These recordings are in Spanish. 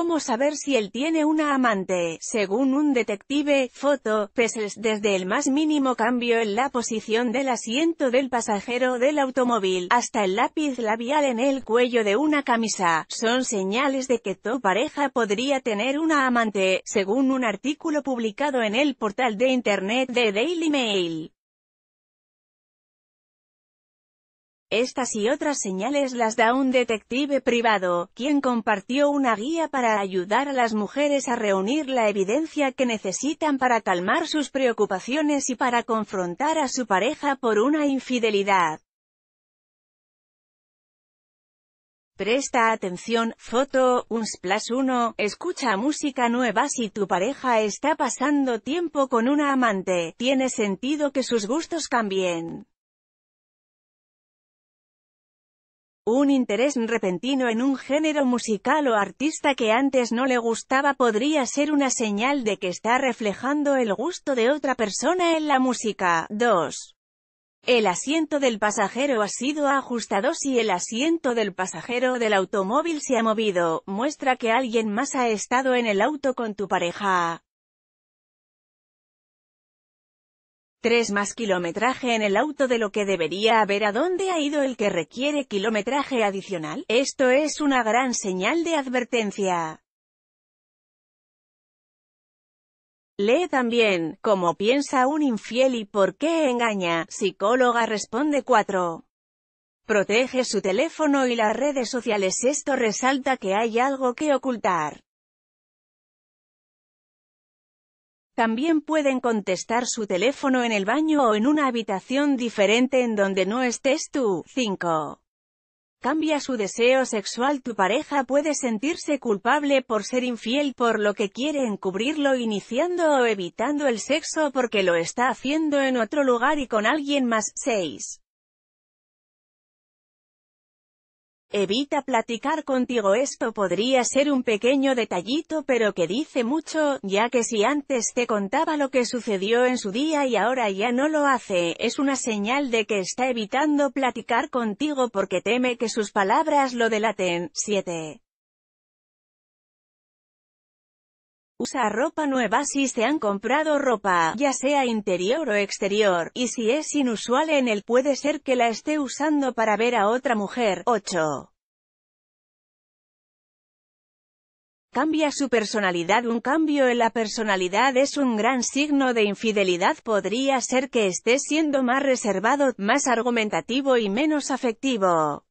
¿Cómo saber si él tiene una amante? Según un detective, foto, desde el más mínimo cambio en la posición del asiento del pasajero del automóvil, hasta el lápiz labial en el cuello de una camisa, son señales de que tu pareja podría tener una amante, según un artículo publicado en el portal de internet de Daily Mail. Estas y otras señales las da un detective privado, quien compartió una guía para ayudar a las mujeres a reunir la evidencia que necesitan para calmar sus preocupaciones y para confrontar a su pareja por una infidelidad. Presta atención, foto, un splash 1, escucha música nueva si tu pareja está pasando tiempo con una amante, tiene sentido que sus gustos cambien. Un interés repentino en un género musical o artista que antes no le gustaba podría ser una señal de que está reflejando el gusto de otra persona en la música. 2. El asiento del pasajero ha sido ajustado si el asiento del pasajero del automóvil se ha movido, muestra que alguien más ha estado en el auto con tu pareja. ¿Tres más kilometraje en el auto de lo que debería haber a dónde ha ido el que requiere kilometraje adicional. Esto es una gran señal de advertencia. Lee también, ¿cómo piensa un infiel y por qué engaña? Psicóloga responde 4. Protege su teléfono y las redes sociales. Esto resalta que hay algo que ocultar. También pueden contestar su teléfono en el baño o en una habitación diferente en donde no estés tú. 5. Cambia su deseo sexual Tu pareja puede sentirse culpable por ser infiel por lo que quiere encubrirlo iniciando o evitando el sexo porque lo está haciendo en otro lugar y con alguien más. 6. Evita platicar contigo esto podría ser un pequeño detallito pero que dice mucho, ya que si antes te contaba lo que sucedió en su día y ahora ya no lo hace, es una señal de que está evitando platicar contigo porque teme que sus palabras lo delaten. 7. usa ropa nueva si se han comprado ropa, ya sea interior o exterior, y si es inusual en él puede ser que la esté usando para ver a otra mujer. 8. Cambia su personalidad Un cambio en la personalidad es un gran signo de infidelidad podría ser que esté siendo más reservado, más argumentativo y menos afectivo.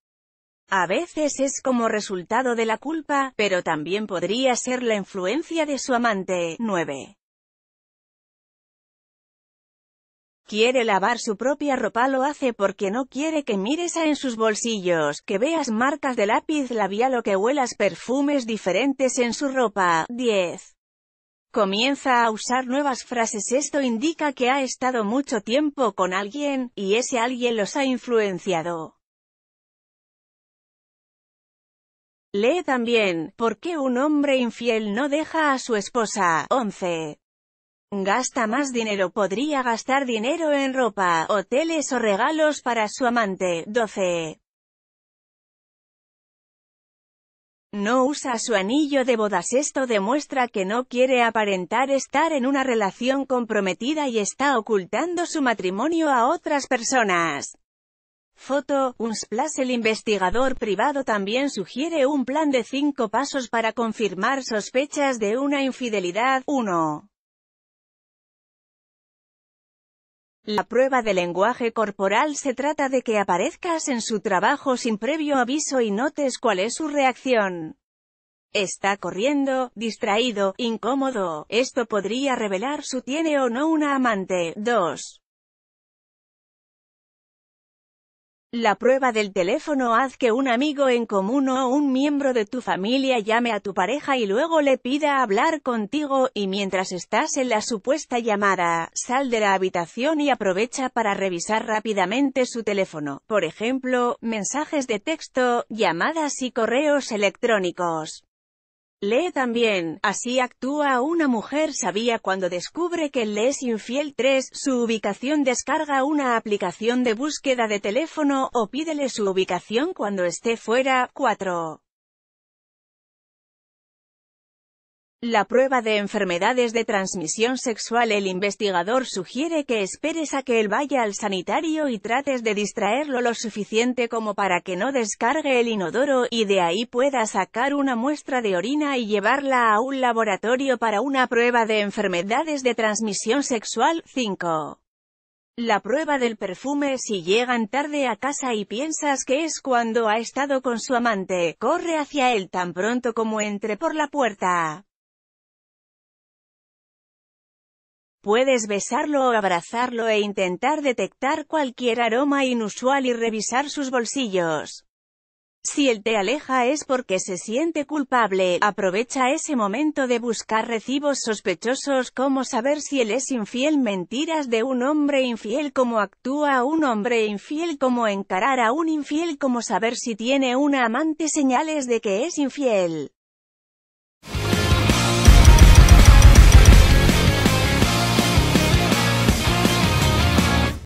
A veces es como resultado de la culpa, pero también podría ser la influencia de su amante. 9. Quiere lavar su propia ropa lo hace porque no quiere que mires en sus bolsillos, que veas marcas de lápiz labial o que huelas perfumes diferentes en su ropa. 10. Comienza a usar nuevas frases esto indica que ha estado mucho tiempo con alguien, y ese alguien los ha influenciado. Lee también, ¿por qué un hombre infiel no deja a su esposa? 11. Gasta más dinero Podría gastar dinero en ropa, hoteles o regalos para su amante. 12. No usa su anillo de bodas Esto demuestra que no quiere aparentar estar en una relación comprometida y está ocultando su matrimonio a otras personas. Foto, Unsplash El investigador privado también sugiere un plan de cinco pasos para confirmar sospechas de una infidelidad. 1. La prueba de lenguaje corporal se trata de que aparezcas en su trabajo sin previo aviso y notes cuál es su reacción. Está corriendo, distraído, incómodo, esto podría revelar si tiene o no una amante. 2. La prueba del teléfono haz que un amigo en común o un miembro de tu familia llame a tu pareja y luego le pida hablar contigo, y mientras estás en la supuesta llamada, sal de la habitación y aprovecha para revisar rápidamente su teléfono, por ejemplo, mensajes de texto, llamadas y correos electrónicos. Lee también, así actúa una mujer sabía cuando descubre que le es infiel 3, su ubicación descarga una aplicación de búsqueda de teléfono, o pídele su ubicación cuando esté fuera, 4. La prueba de enfermedades de transmisión sexual El investigador sugiere que esperes a que él vaya al sanitario y trates de distraerlo lo suficiente como para que no descargue el inodoro, y de ahí pueda sacar una muestra de orina y llevarla a un laboratorio para una prueba de enfermedades de transmisión sexual. 5. La prueba del perfume si llegan tarde a casa y piensas que es cuando ha estado con su amante, corre hacia él tan pronto como entre por la puerta. puedes besarlo o abrazarlo e intentar detectar cualquier aroma inusual y revisar sus bolsillos. Si él te aleja es porque se siente culpable, aprovecha ese momento de buscar recibos sospechosos como saber si él es infiel mentiras de un hombre infiel como actúa un hombre infiel como encarar a un infiel como saber si tiene una amante señales de que es infiel.